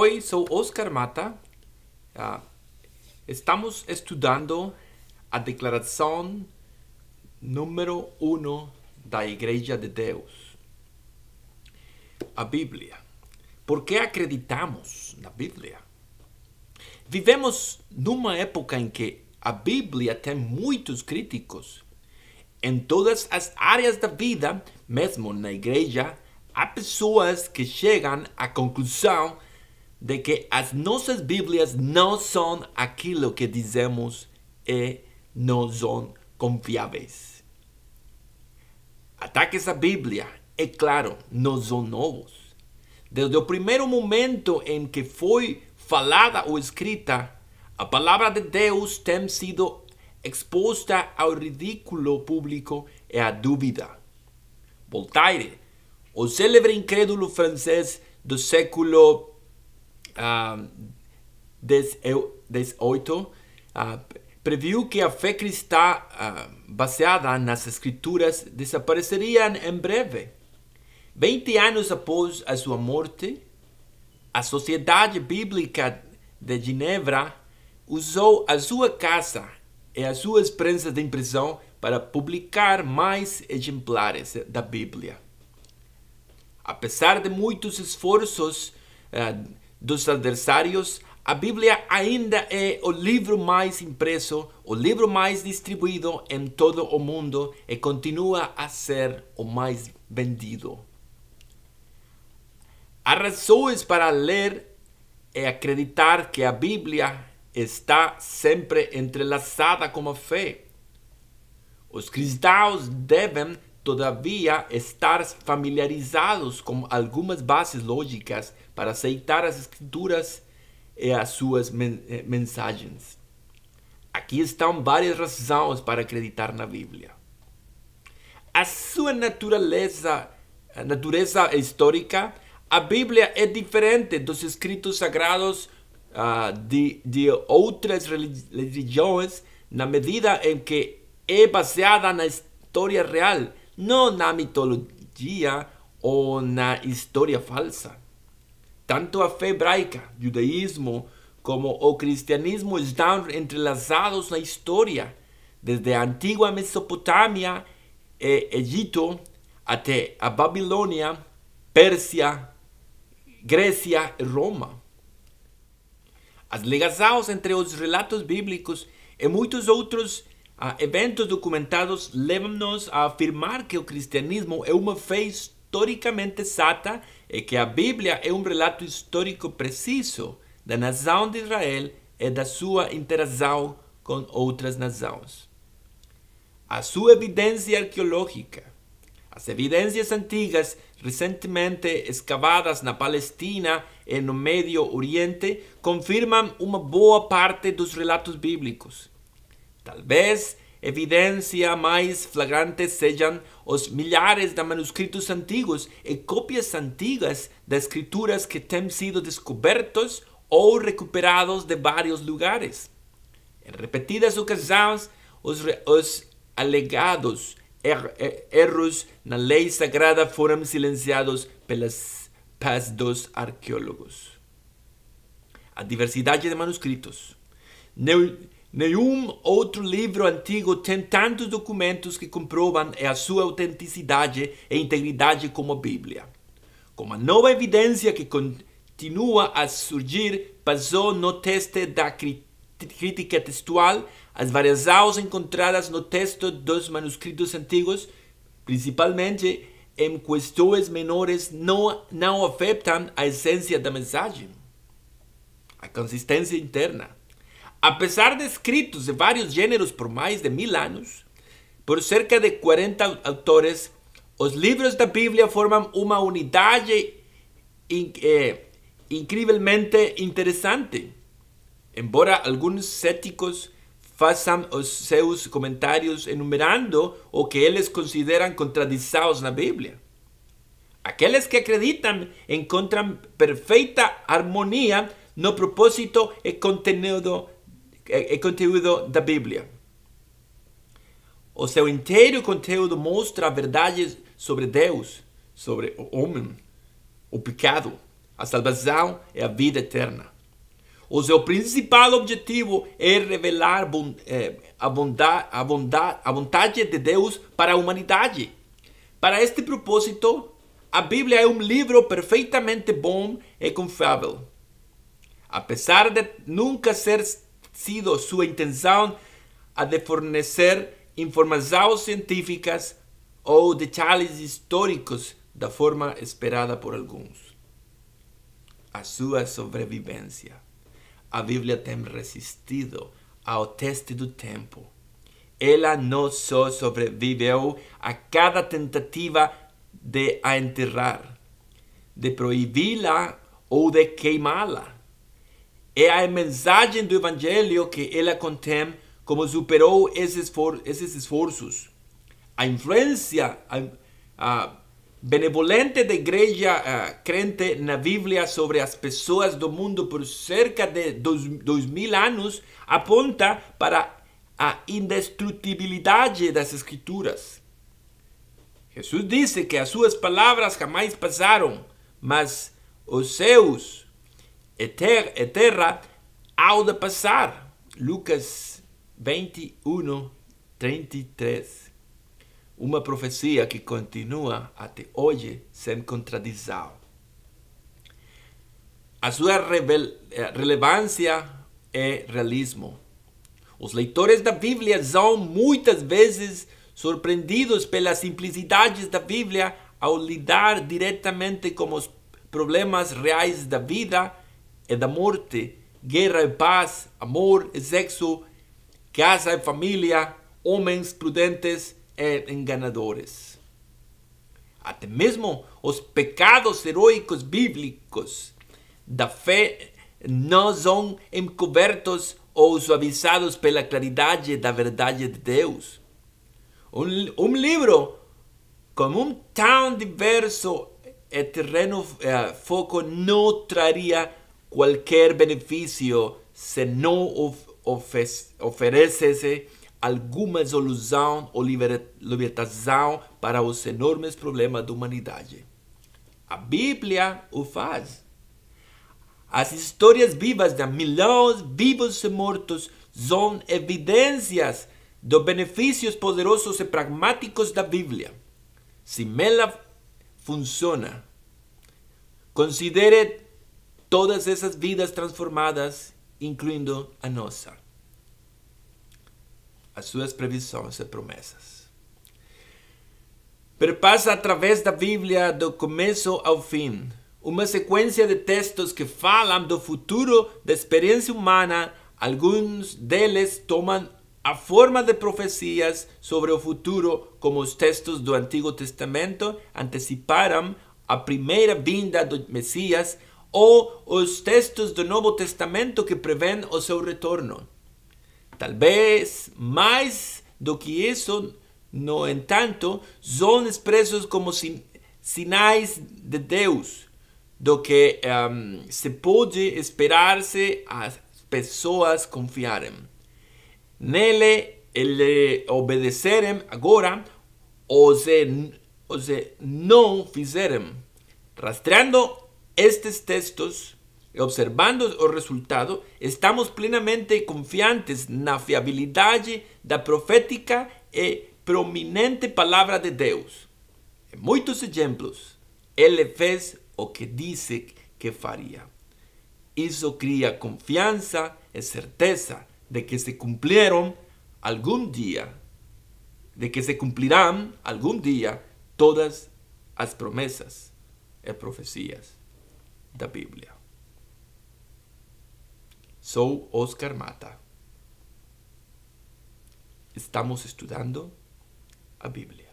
Hoy sou Oscar Mata. Ah, estamos estudando a declaração número 1 da Igreja de Deus, a Bíblia. Por que acreditamos na Bíblia? Vivemos numa época em que a Bíblia tem muitos críticos em todas as áreas da vida, mesmo na igreja, há pessoas que chegam à conclusão de que as nossas Bíblias não são aquilo que dizemos e não são confiáveis. Ataques à Bíblia, é claro, não são novos. Desde o primeiro momento em que foi falada ou escrita, a palavra de Deus tem sido exposta ao ridículo público e à dúvida. Voltaire, o célebre incrédulo francês do século uh, 18 uh, previu que a fé cristã uh, baseada nas escrituras desapareceria em breve. 20 anos após a sua morte, a Sociedade Bíblica de Genebra usou a sua casa e as suas prensas de impressão para publicar mais exemplares da Bíblia. Apesar de muitos esforços uh, dos adversários, a Bíblia ainda é o livro mais impresso, o livro mais distribuído em todo o mundo e continua a ser o mais vendido. Há razões para ler e acreditar que a Bíblia está sempre entrelaçada com a fé. Os cristãos devem, todavia, estar familiarizados com algumas bases lógicas para aceitar as Escrituras e as suas men eh, mensagens. Aqui estão várias razões para acreditar na Bíblia. A sua natureza, a natureza histórica, a Bíblia é diferente dos escritos sagrados uh, de, de outras religiões na medida em que é baseada na história real, não na mitologia ou na história falsa. Tanto a fé hebraica, judaísmo, como o cristianismo estão entrelaçados na história, desde a antiga Mesopotâmia, e Egito, até a Babilônia, Pérsia, Grécia e Roma. As ligações entre os relatos bíblicos e muitos outros ah, eventos documentados levam-nos a afirmar que o cristianismo é uma fé histórica historicamente exata é que a Bíblia é um relato histórico preciso da nação de Israel e da sua interação com outras nações. A sua evidência arqueológica, as evidências antigas recentemente escavadas na Palestina e no Médio Oriente confirmam uma boa parte dos relatos bíblicos. Talvez Evidência mais flagrante sejam os milhares de manuscritos antigos e cópias antigas de escrituras que têm sido descobertos ou recuperados de vários lugares. Em repetidas ocasiões, os, os alegados er, er, erros na lei sagrada foram silenciados pelas paz dos arqueólogos. A diversidade de manuscritos. Neu Nenhum outro livro antigo tem tantos documentos que comprovam a sua autenticidade e integridade como a Bíblia. Como a nova evidência que continua a surgir passou no teste da crítica textual, as variações encontradas no texto dos manuscritos antigos, principalmente em questões menores, não, não afetam a essência da mensagem, a consistência interna Apesar de escritos de vários gêneros por mais de mil anos, por cerca de 40 autores, os livros da Bíblia formam uma unidade in, eh, incrivelmente interessante. Embora alguns céticos façam os seus comentários enumerando o que eles consideram contradições na Bíblia. Aqueles que acreditam encontram perfeita harmonia no propósito e conteúdo é, é conteúdo da Bíblia. O seu inteiro conteúdo mostra a verdade sobre Deus, sobre o homem, o pecado, a salvação e é a vida eterna. O seu principal objetivo é revelar é, a, bondade, a, bondade, a vontade de Deus para a humanidade. Para este propósito, a Bíblia é um livro perfeitamente bom e confiável. Apesar de nunca ser sido sua intenção a de fornecer informações científicas ou detalhes históricos da forma esperada por alguns. A sua sobrevivência. A Bíblia tem resistido ao teste do tempo. Ela não só sobreviveu a cada tentativa de a enterrar, de proibi-la ou de queimá-la é a mensagem do Evangelho que ela contém como superou esses, esses esforços. A influência a, a benevolente da igreja a, crente na Bíblia sobre as pessoas do mundo por cerca de dois, dois mil anos aponta para a indestrutibilidade das Escrituras. Jesus disse que as suas palavras jamais passaram, mas os seus e terra, ao de passar. Lucas 21, 33. Uma profecia que continua até hoje sem contradição. A sua eh, relevância é realismo. Os leitores da Bíblia são muitas vezes surpreendidos pelas simplicidades da Bíblia ao lidar diretamente com os problemas reais da vida e da morte, guerra e paz, amor e sexo, casa e família, homens prudentes e enganadores. Até mesmo os pecados heróicos bíblicos da fé não são encobertos ou suavizados pela claridade da verdade de Deus. Um, um livro com um tão diverso e terreno eh, foco não traria qualquer benefício se não of oferecesse alguma solução ou libertação para os enormes problemas da humanidade. A Bíblia o faz. As histórias vivas de milhões vivos e mortos são evidências dos benefícios poderosos e pragmáticos da Bíblia. Se ela funciona, considere todas essas vidas transformadas, incluindo a nossa. As suas previsões e promessas. Perpassa através da Bíblia, do começo ao fim, uma sequência de textos que falam do futuro da experiência humana. Alguns deles tomam a forma de profecias sobre o futuro, como os textos do Antigo Testamento anteciparam a primeira vinda do Messias ou os textos do Novo Testamento que prevêem o seu retorno. Talvez mais do que isso, no entanto, são expressos como sinais de Deus do que um, ehm, se pode esperar-se as pessoas confiarem. Nele ele obedecerem agora ou se, ou se não fizerem, rastreando Estos textos, observando el resultado, estamos plenamente confiantes la fiabilidad de la profética y e prominente palabra de Deus. muchos ejemplos, Él le fez o que dice que faria. Isso cria confianza y certeza de que se cumplieron algún día de que se cumplirán algún día todas las promesas y profecías da Biblia. Oscar Mata. Estamos estudiando a Biblia.